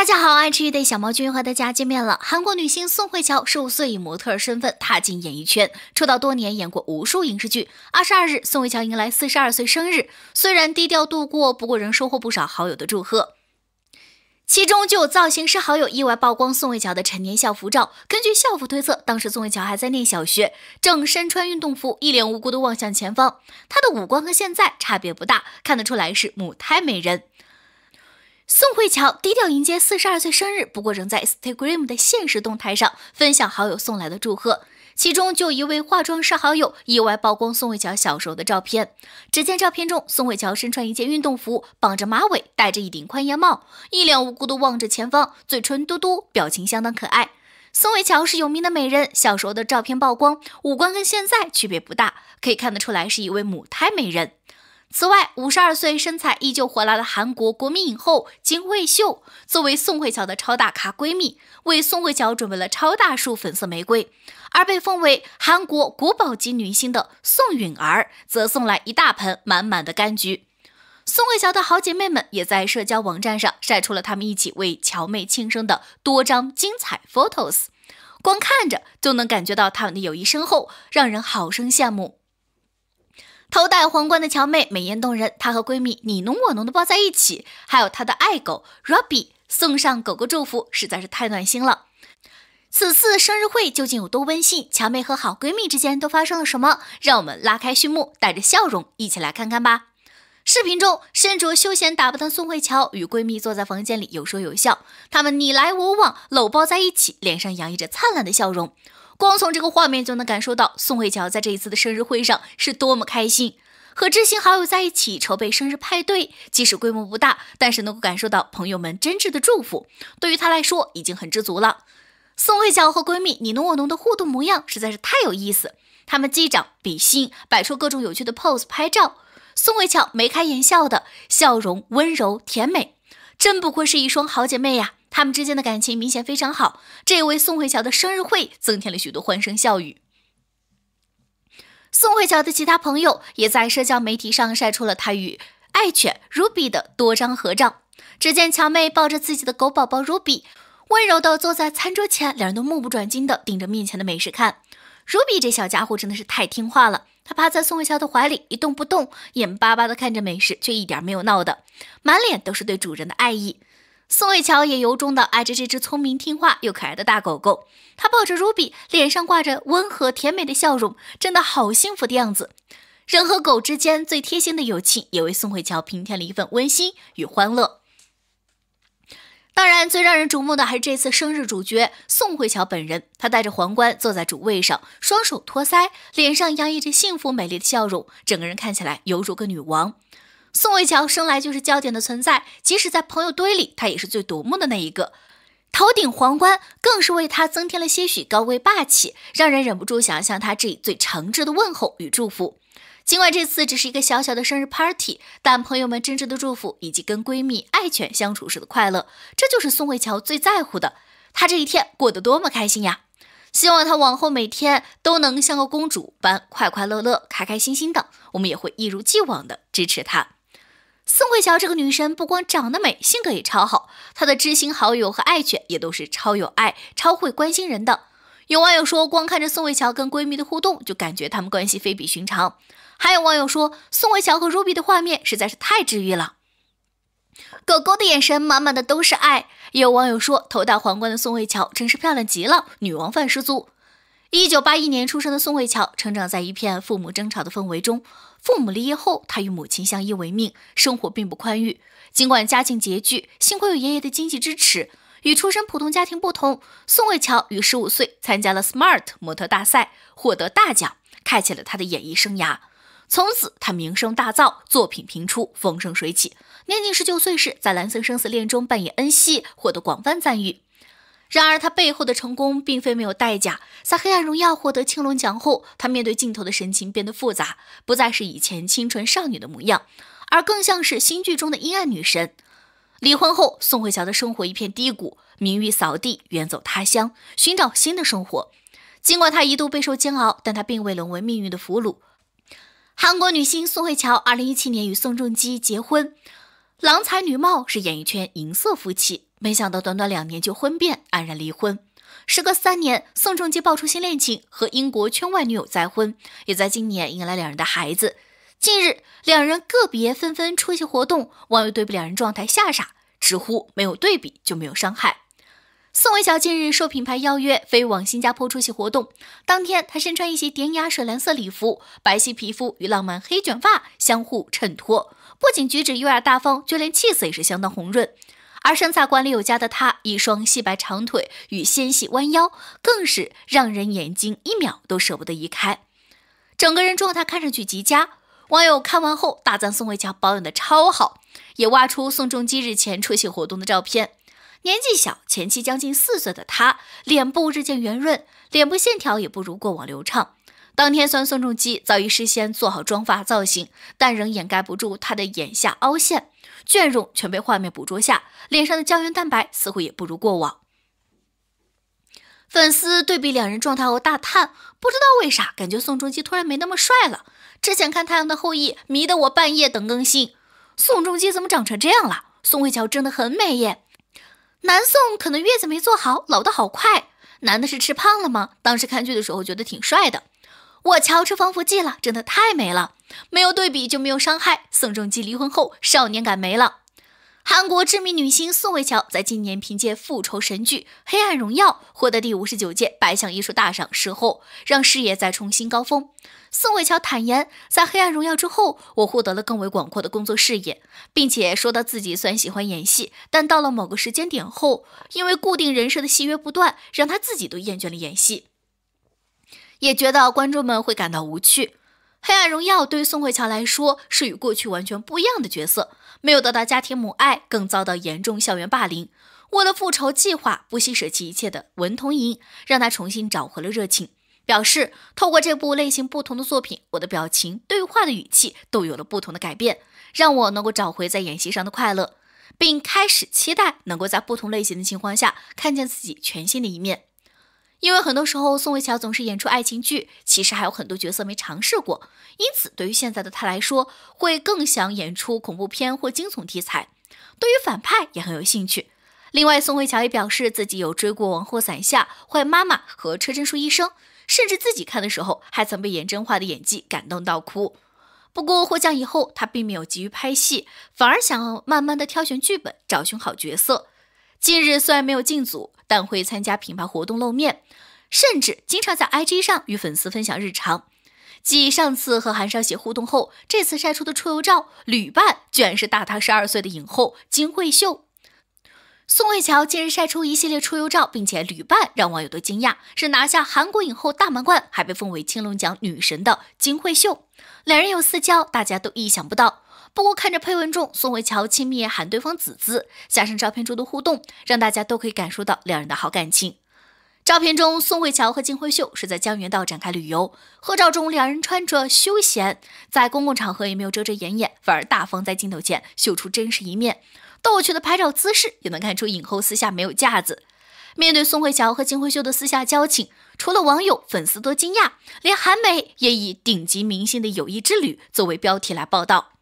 大家好，爱吃鱼的小毛君和大家见面了。韩国女星宋慧乔十五岁以模特身份踏进演艺圈，出道多年演过无数影视剧。二十二日，宋慧乔迎来四十二岁生日，虽然低调度过，不过仍收获不少好友的祝贺。其中就有造型师好友意外曝光宋慧乔的陈年校服照。根据校服推测，当时宋慧乔还在念小学，正身穿运动服，一脸无辜的望向前方。她的五官和现在差别不大，看得出来是母胎美人。宋慧乔低调迎接四十二岁生日，不过仍在 Instagram 的现实动态上分享好友送来的祝贺，其中就一位化妆师好友意外曝光宋慧乔小时候的照片。只见照片中，宋慧乔身穿一件运动服，绑着马尾，戴着一顶宽檐帽，一脸无辜地望着前方，嘴唇嘟嘟，表情相当可爱。宋慧乔是有名的美人，小时候的照片曝光，五官跟现在区别不大，可以看得出来是一位母胎美人。此外，五十二岁身材依旧火辣的韩国国民影后金惠秀，作为宋慧乔的超大咖闺蜜，为宋慧乔准备了超大束粉色玫瑰；而被封为韩国国宝级女星的宋允儿，则送来一大盆满满的柑橘。宋慧乔的好姐妹们也在社交网站上晒出了她们一起为乔妹庆生的多张精彩 photos，光看着就能感觉到她们的友谊深厚，让人好生羡慕。头戴皇冠的乔妹美艳动人，她和闺蜜你侬我侬的抱在一起，还有她的爱狗 Robbie，送上狗狗祝福，实在是太暖心了。此次生日会究竟有多温馨？乔妹和好闺蜜之间都发生了什么？让我们拉开序幕，带着笑容一起来看看吧。视频中，身着休闲打扮的宋慧乔与闺蜜坐在房间里有说有笑，她们你来我往，搂抱在一起，脸上洋溢着灿烂的笑容。光从这个画面就能感受到宋慧乔在这一次的生日会上是多么开心，和知心好友在一起筹备生日派对，即使规模不大，但是能够感受到朋友们真挚的祝福，对于她来说已经很知足了。宋慧乔和闺蜜你侬我侬的互动模样实在是太有意思，她们击掌比心，摆出各种有趣的 pose 拍照，宋慧乔眉开眼笑的笑容温柔甜美，真不愧是一双好姐妹呀。他们之间的感情明显非常好，这也为宋慧乔的生日会增添了许多欢声笑语。宋慧乔的其他朋友也在社交媒体上晒出了她与爱犬 Ruby 的多张合照。只见乔妹抱着自己的狗宝宝 Ruby，温柔的坐在餐桌前，两人都目不转睛的盯着面前的美食看。Ruby 这小家伙真的是太听话了，它趴在宋慧乔的怀里一动不动，眼巴巴的看着美食，却一点没有闹的，满脸都是对主人的爱意。宋慧乔也由衷地爱着这只聪明、听话又可爱的大狗狗，她抱着 Ruby，脸上挂着温和甜美的笑容，真的好幸福的样子。人和狗之间最贴心的友情，也为宋慧乔平添了一份温馨与欢乐。当然，最让人瞩目的还是这次生日主角宋慧乔本人，她戴着皇冠坐在主位上，双手托腮，脸上洋溢着幸福美丽的笑容，整个人看起来犹如个女王。宋慧乔生来就是焦点的存在，即使在朋友堆里，她也是最夺目的那一个。头顶皇冠更是为她增添了些许高贵霸气，让人忍不住想要向她致以最诚挚的问候与祝福。尽管这次只是一个小小的生日 party，但朋友们真挚的祝福以及跟闺蜜爱犬相处时的快乐，这就是宋慧乔最在乎的。她这一天过得多么开心呀！希望她往后每天都能像个公主般快快乐乐、开开心心的。我们也会一如既往的支持她。宋慧乔这个女神不光长得美，性格也超好。她的知心好友和爱犬也都是超有爱、超会关心人的。有网友说，光看着宋慧乔跟闺蜜的互动，就感觉她们关系非比寻常。还有网友说，宋慧乔和 Ruby 的画面实在是太治愈了，狗狗的眼神满满的都是爱。也有网友说，头戴皇冠的宋慧乔真是漂亮极了，女王范十足。一九八一年出生的宋慧乔，成长在一片父母争吵的氛围中。父母离异后，她与母亲相依为命，生活并不宽裕。尽管家境拮据，幸亏有爷爷的经济支持。与出身普通家庭不同，宋慧乔于十五岁参加了 SMART 模特大赛，获得大奖，开启了她的演艺生涯。从此，她名声大噪，作品频出，风生水起。年仅十九岁时，在《蓝色生死恋》中扮演恩熙，获得广泛赞誉。然而，他背后的成功并非没有代价。在《黑暗荣耀》获得青龙奖后，他面对镜头的神情变得复杂，不再是以前清纯少女的模样，而更像是新剧中的阴暗女神。离婚后，宋慧乔的生活一片低谷，名誉扫地，远走他乡寻找新的生活。尽管她一度备受煎熬，但她并未沦为命运的俘虏。韩国女星宋慧乔，二零一七年与宋仲基结婚，郎才女貌，是演艺圈银色夫妻。没想到短短两年就婚变，黯然离婚。时隔三年，宋仲基爆出新恋情，和英国圈外女友再婚，也在今年迎来两人的孩子。近日，两人个别纷纷出席活动，网友对比两人状态吓傻，直呼没有对比就没有伤害。宋慧乔近日受品牌邀约飞往新加坡出席活动，当天她身穿一袭典雅水蓝色礼服，白皙皮肤与浪漫黑卷发相互衬托，不仅举止优雅大方，就连气色也是相当红润。而身材管理有加的他，一双细白长腿与纤细弯腰，更是让人眼睛一秒都舍不得移开。整个人状态看上去极佳，网友看完后大赞宋慧乔保养的超好，也挖出宋仲基日前出席活动的照片。年纪小，前期将近四岁的他，脸部日渐圆润，脸部线条也不如过往流畅。当天，虽然宋仲基早已事先做好妆发造型，但仍掩盖不住他的眼下凹陷、倦容，全被画面捕捉下。脸上的胶原蛋白似乎也不如过往。粉丝对比两人状态后大叹，不知道为啥感觉宋仲基突然没那么帅了。之前看《太阳的后裔》迷得我半夜等更新，宋仲基怎么长成这样了？宋慧乔真的很美耶。南宋可能月子没坐好，老得好快。男的是吃胖了吗？当时看剧的时候觉得挺帅的。我瞧出防腐剂了，真的太美了。没有对比就没有伤害。宋仲基离婚后，少年感没了。韩国知名女星宋慧乔在今年凭借复仇神剧《黑暗荣耀》获得第五十九届百想艺术大赏时后，让事业再冲新高峰。宋慧乔坦言，在《黑暗荣耀》之后，我获得了更为广阔的工作视野，并且说到自己虽然喜欢演戏，但到了某个时间点后，因为固定人设的戏约不断，让她自己都厌倦了演戏。也觉得观众们会感到无趣。《黑暗荣耀》对于宋慧乔来说是与过去完全不一样的角色，没有得到家庭母爱，更遭到严重校园霸凌。为了复仇计划不惜舍弃一切的文童莹，让她重新找回了热情，表示透过这部类型不同的作品，我的表情、对话的语气都有了不同的改变，让我能够找回在演戏上的快乐，并开始期待能够在不同类型的情况下看见自己全新的一面。因为很多时候宋慧乔总是演出爱情剧，其实还有很多角色没尝试过，因此对于现在的她来说，会更想演出恐怖片或惊悚题材。对于反派也很有兴趣。另外，宋慧乔也表示自己有追过《王后伞下》《坏妈妈》和《车贞淑医生》，甚至自己看的时候还曾被严真花的演技感动到哭。不过获奖以后，她并没有急于拍戏，反而想要慢慢的挑选剧本，找寻好角色。近日虽然没有进组，但会参加品牌活动露面，甚至经常在 IG 上与粉丝分享日常。继上次和韩少雪互动后，这次晒出的出游照，旅伴居然是大他十二岁的影后金惠秀。宋慧乔近日晒出一系列出游照，并且旅伴让网友都惊讶，是拿下韩国影后大满贯，还被封为青龙奖女神的金惠秀。两人有私交，大家都意想不到。不过看着配文中宋慧乔亲密喊对方“子子”，加上照片中的互动，让大家都可以感受到两人的好感情。照片中宋慧乔和金惠秀是在江原道展开旅游，合照中两人穿着休闲，在公共场合也没有遮遮掩掩，反而大方在镜头前秀出真实一面，逗趣的拍照姿势也能看出影后私下没有架子。面对宋慧乔和金惠秀的私下交情，除了网友、粉丝都惊讶，连韩媒也以“顶级明星的友谊之旅”作为标题来报道。